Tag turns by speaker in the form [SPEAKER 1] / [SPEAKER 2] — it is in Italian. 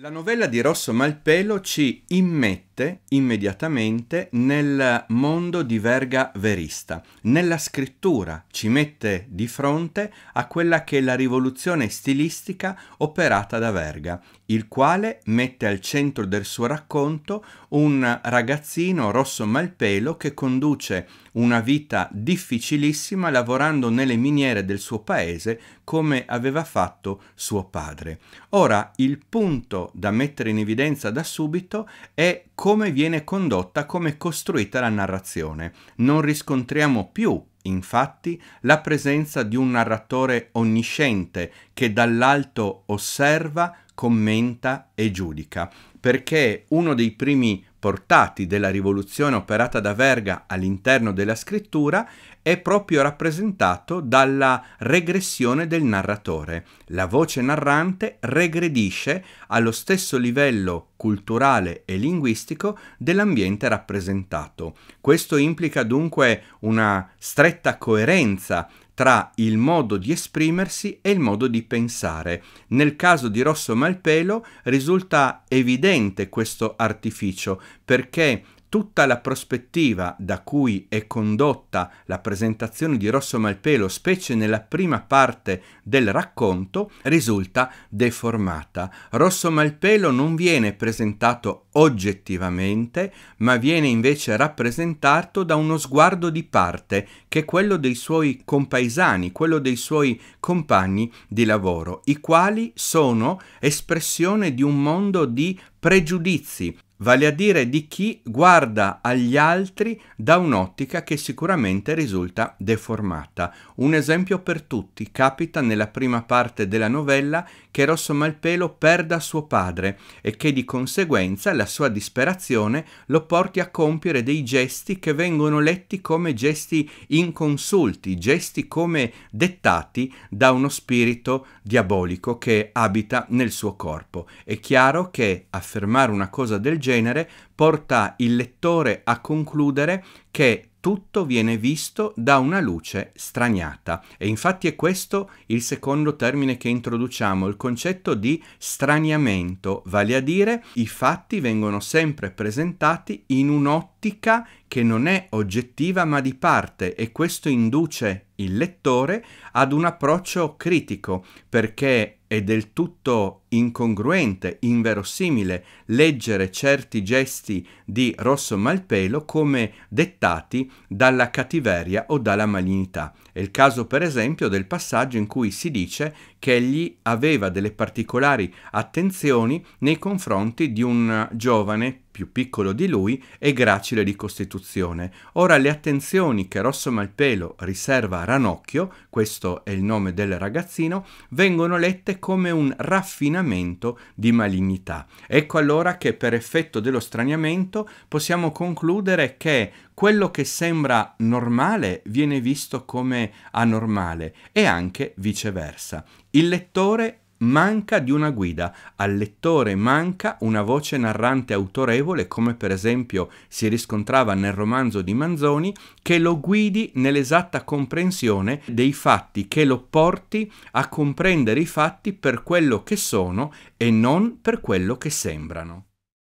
[SPEAKER 1] La novella di Rosso Malpelo ci immette immediatamente nel mondo di Verga Verista, nella scrittura, ci mette di fronte a quella che è la rivoluzione stilistica operata da Verga, il quale mette al centro del suo racconto un ragazzino Rosso Malpelo che conduce una vita difficilissima lavorando nelle miniere del suo paese come aveva fatto suo padre. Ora, il punto da mettere in evidenza da subito è come viene condotta, come è costruita la narrazione. Non riscontriamo più, infatti, la presenza di un narratore onnisciente che dall'alto osserva, commenta e giudica, perché uno dei primi portati della rivoluzione operata da Verga all'interno della scrittura è proprio rappresentato dalla regressione del narratore. La voce narrante regredisce allo stesso livello culturale e linguistico dell'ambiente rappresentato. Questo implica dunque una stretta coerenza tra il modo di esprimersi e il modo di pensare. Nel caso di Rosso Malpelo risulta evidente questo artificio perché tutta la prospettiva da cui è condotta la presentazione di Rosso Malpelo, specie nella prima parte del racconto, risulta deformata. Rosso Malpelo non viene presentato oggettivamente, ma viene invece rappresentato da uno sguardo di parte, che è quello dei suoi compaesani, quello dei suoi compagni di lavoro, i quali sono espressione di un mondo di pregiudizi, vale a dire di chi guarda agli altri da un'ottica che sicuramente risulta deformata. Un esempio per tutti capita nella prima parte della novella che Rosso Malpelo perda suo padre e che di conseguenza la sua disperazione lo porti a compiere dei gesti che vengono letti come gesti inconsulti, gesti come dettati da uno spirito diabolico che abita nel suo corpo. È chiaro che affermare una cosa del genere genere porta il lettore a concludere che tutto viene visto da una luce straniata. E infatti è questo il secondo termine che introduciamo, il concetto di straniamento, vale a dire i fatti vengono sempre presentati in un'ottica che non è oggettiva ma di parte e questo induce il lettore ad un approccio critico perché è del tutto incongruente, inverosimile leggere certi gesti di Rosso Malpelo come dettati dalla cattiveria o dalla malignità. È il caso per esempio del passaggio in cui si dice che egli aveva delle particolari attenzioni nei confronti di un giovane più piccolo di lui e gracile di costituzione. Ora le attenzioni che Rosso Malpelo riserva a Ranocchio, questo è il nome del ragazzino, vengono lette come un raffinamento straniamento di malignità. Ecco allora che per effetto dello straniamento possiamo concludere che quello che sembra normale viene visto come anormale e anche viceversa. Il lettore Manca di una guida, al lettore manca una voce narrante autorevole come per esempio si riscontrava nel romanzo di Manzoni, che lo guidi nell'esatta comprensione dei fatti, che lo porti a comprendere i fatti per quello che sono e non per quello che sembrano.